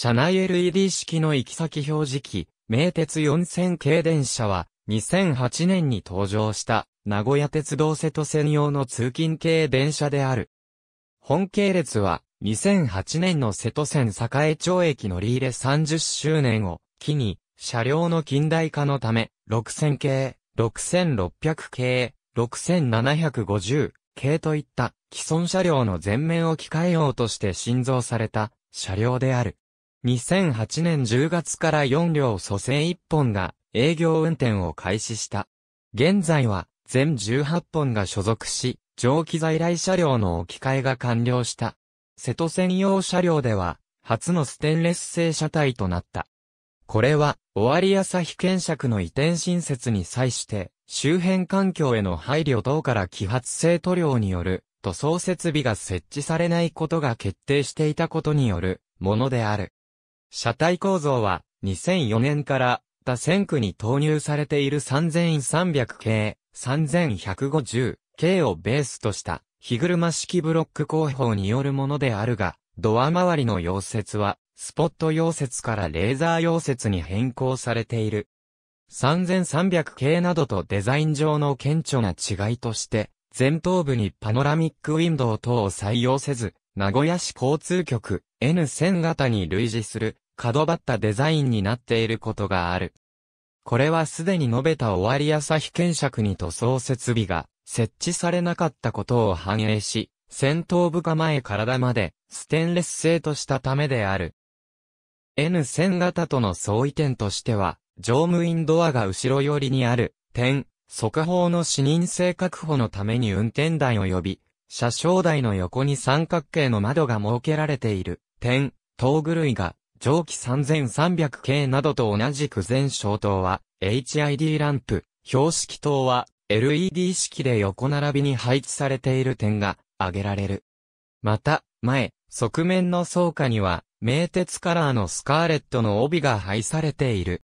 車内 LED 式の行き先表示器、名鉄4000系電車は、2008年に登場した名古屋鉄道瀬戸専用の通勤系電車である。本系列は2008年の瀬戸線栄町駅乗り入れ30周年を機に車両の近代化のため6000系、6600系、6750系といった既存車両の全面を機械用として新造された車両である。2008年10月から4両蘇生1本が営業運転を開始した。現在は全18本が所属し、蒸気在来車両の置き換えが完了した。瀬戸専用車両では、初のステンレス製車体となった。これは、尾張日検釈の移転新設に際して、周辺環境への配慮等から揮発性塗料による、塗装設備が設置されないことが決定していたことによる、ものである。車体構造は2004年から他線区に投入されている3300系、3150系をベースとした日車式ブロック工法によるものであるが、ドア周りの溶接はスポット溶接からレーザー溶接に変更されている。3300系などとデザイン上の顕著な違いとして、前頭部にパノラミックウィンドウ等を採用せず、名古屋市交通局 N1000 型に類似する角張ったデザインになっていることがある。これはすでに述べた終わり朝日検索に塗装設備が設置されなかったことを反映し、戦闘部構え体までステンレス製としたためである。N1000 型との相違点としては、乗務員ドアが後ろ寄りにある点、速報の視認性確保のために運転台を呼び車掌台の横に三角形の窓が設けられている、点、ーグ類が、蒸気 3300K 系などと同じく全消灯は、HID ランプ、標識灯は、LED 式で横並びに配置されている点が、挙げられる。また、前、側面の倉下には、名鉄カラーのスカーレットの帯が配されている。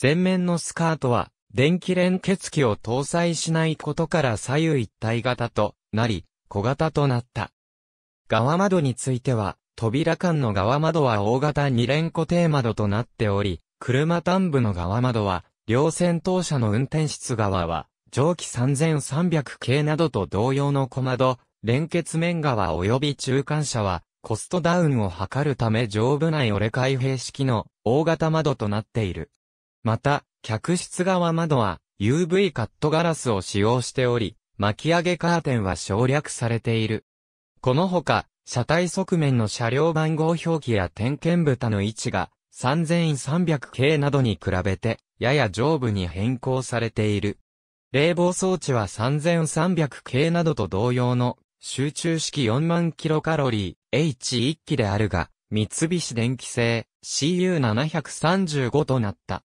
前面のスカートは、電気連結機を搭載しないことから左右一体型となり、小型となった。側窓については、扉間の側窓は大型2連固定窓となっており、車端部の側窓は、両先頭車の運転室側は、蒸気3300系などと同様の小窓、連結面側及び中間車は、コストダウンを図るため上部内折れ開閉式の大型窓となっている。また、客室側窓は UV カットガラスを使用しており、巻き上げカーテンは省略されている。このほか、車体側面の車両番号表記や点検蓋の位置が3300系などに比べて、やや上部に変更されている。冷房装置は3300系などと同様の集中式4万キロカロリー H1 機であるが、三菱電機製 CU735 となった。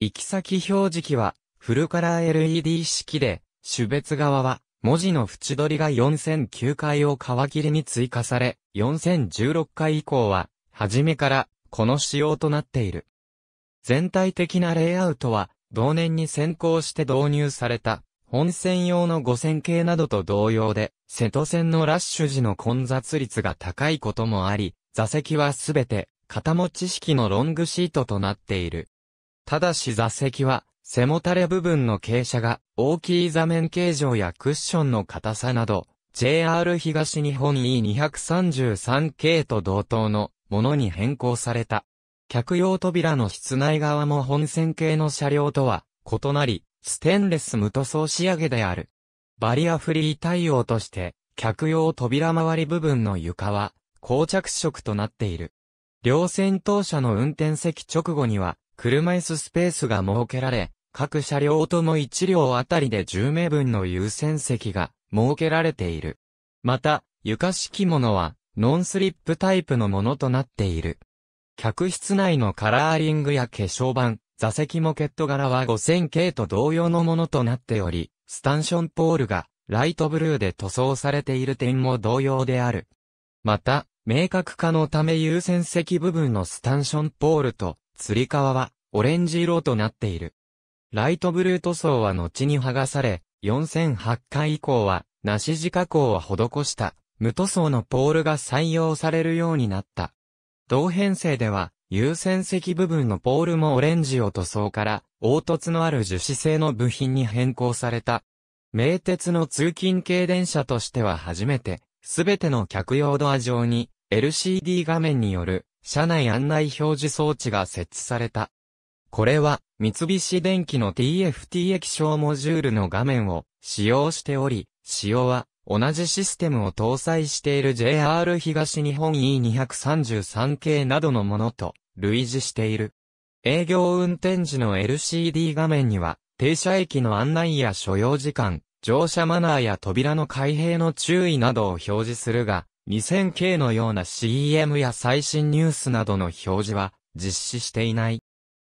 行き先表示器はフルカラー LED 式で種別側は、文字の縁取りが4009回を皮切りに追加され、4016回以降は、初めから、この仕様となっている。全体的なレイアウトは、同年に先行して導入された、本線用の5000系などと同様で、瀬戸線のラッシュ時の混雑率が高いこともあり、座席はすべて、片持ち式のロングシートとなっている。ただし座席は、背もたれ部分の傾斜が大きい座面形状やクッションの硬さなど、JR 東日本 E233 系と同等のものに変更された。客用扉の室内側も本線系の車両とは異なり、ステンレス無塗装仕上げである。バリアフリー対応として、客用扉周り部分の床は、膠着色となっている。両先頭車の運転席直後には、車椅子スペースが設けられ、各車両とも1両あたりで10名分の優先席が設けられている。また、床敷物はノンスリップタイプのものとなっている。客室内のカラーリングや化粧板、座席モケット柄は 5000K と同様のものとなっており、スタンションポールがライトブルーで塗装されている点も同様である。また、明確化のため優先席部分のスタンションポールと、釣り革はオレンジ色となっている。ライトブルー塗装は後に剥がされ、4008回以降は、なし地加工を施した、無塗装のポールが採用されるようになった。同編成では、優先席部分のポールもオレンジを塗装から、凹凸のある樹脂製の部品に変更された。名鉄の通勤系電車としては初めて、すべての客用ドア上に、LCD 画面による、車内案内表示装置が設置された。これは、三菱電機の TFT 液晶モジュールの画面を使用しており、使用は、同じシステムを搭載している JR 東日本 E233 系などのものと類似している。営業運転時の LCD 画面には、停車駅の案内や所要時間、乗車マナーや扉の開閉の注意などを表示するが、2000系のような CM や最新ニュースなどの表示は実施していない。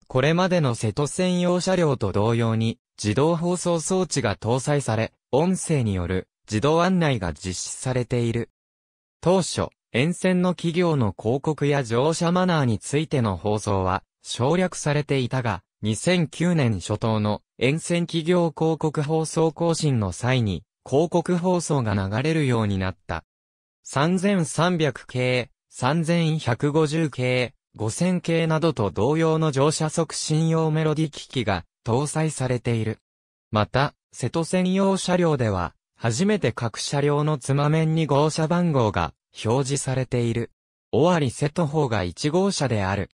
これまでの瀬戸専用車両と同様に、自動放送装置が搭載され、音声による自動案内が実施されている。当初、沿線の企業の広告や乗車マナーについての放送は省略されていたが、2009年初頭の沿線企業広告放送更新の際に広告放送が流れるようになった。3300系、3150系、5000系などと同様の乗車促進用メロディ機器が搭載されている。また、瀬戸専用車両では、初めて各車両のつま面に号車番号が表示されている。尾張瀬戸方が1号車である。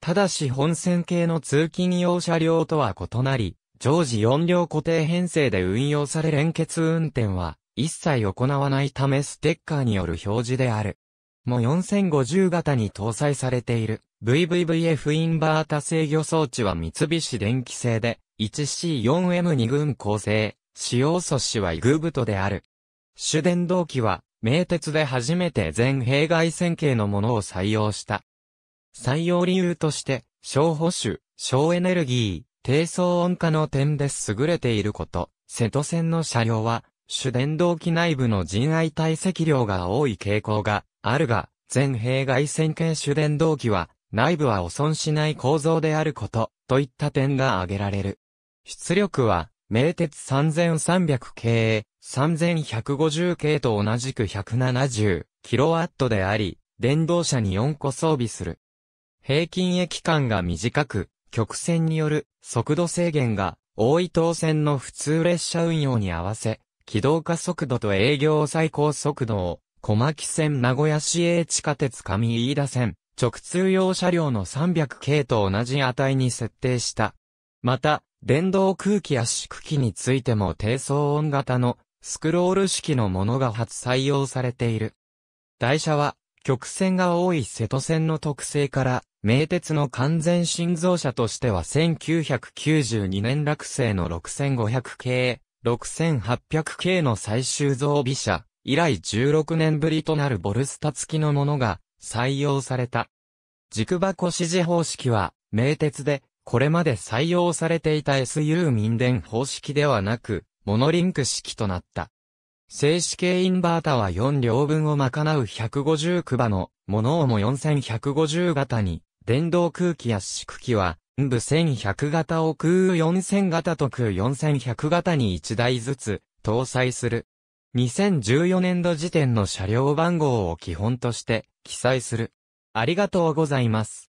ただし本線系の通勤用車両とは異なり、常時4両固定編成で運用され連結運転は一切行わないためステッカーによる表示である。も4050型に搭載されている VVVF インバータ制御装置は三菱電機製で 1C4M2 群構成、使用素子はイグブトである。主電動機は名鉄で初めて全弊外線形のものを採用した。採用理由として、小保守、小エネルギー、低騒音化の点で優れていること、瀬戸線の車両は、主電動機内部の人愛体積量が多い傾向があるが、全弊外線検主電動機は、内部は汚損しない構造であること、といった点が挙げられる。出力は、名鉄3300系、3150系と同じく 170kW であり、電動車に4個装備する。平均駅間が短く、曲線による速度制限が大井東線の普通列車運用に合わせ、軌動化速度と営業最高速度を小牧線名古屋市営地下鉄上飯田線、直通用車両の300系と同じ値に設定した。また、電動空気圧縮機についても低騒音型のスクロール式のものが初採用されている。台車は、曲線が多い瀬戸線の特性から、名鉄の完全新造車としては1992年落成の6500系、6800系の最終増備車、以来16年ぶりとなるボルスタ付きのものが採用された。軸箱支持方式は、名鉄で、これまで採用されていた SU 民電方式ではなく、モノリンク式となった。静止系インバータは4両分を賄う150区場の、モノオも4150型に、電動空気圧縮機は、部1100型を空4000型と空4100型に1台ずつ、搭載する。2014年度時点の車両番号を基本として記載する。ありがとうございます。